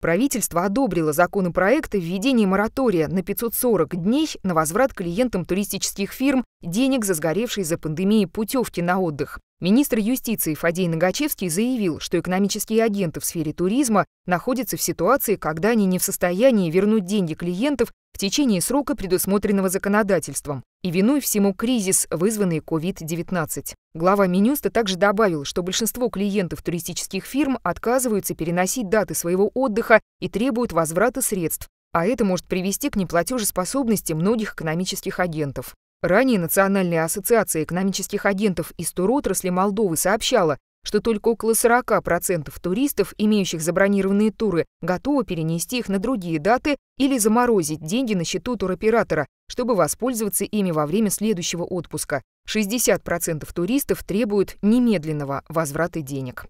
Правительство одобрило законопроект о введении моратория на 540 дней на возврат клиентам туристических фирм денег за сгоревшие за пандемией путевки на отдых. Министр юстиции Фадей Нагачевский заявил, что экономические агенты в сфере туризма находятся в ситуации, когда они не в состоянии вернуть деньги клиентов в течение срока, предусмотренного законодательством, и виной всему кризис, вызванный COVID-19. Глава Минюста также добавил, что большинство клиентов туристических фирм отказываются переносить даты своего отдыха и требуют возврата средств, а это может привести к неплатежеспособности многих экономических агентов. Ранее Национальная ассоциация экономических агентов из туротрасли Молдовы сообщала, что только около 40% туристов, имеющих забронированные туры, готовы перенести их на другие даты или заморозить деньги на счету туроператора, чтобы воспользоваться ими во время следующего отпуска. 60% туристов требуют немедленного возврата денег.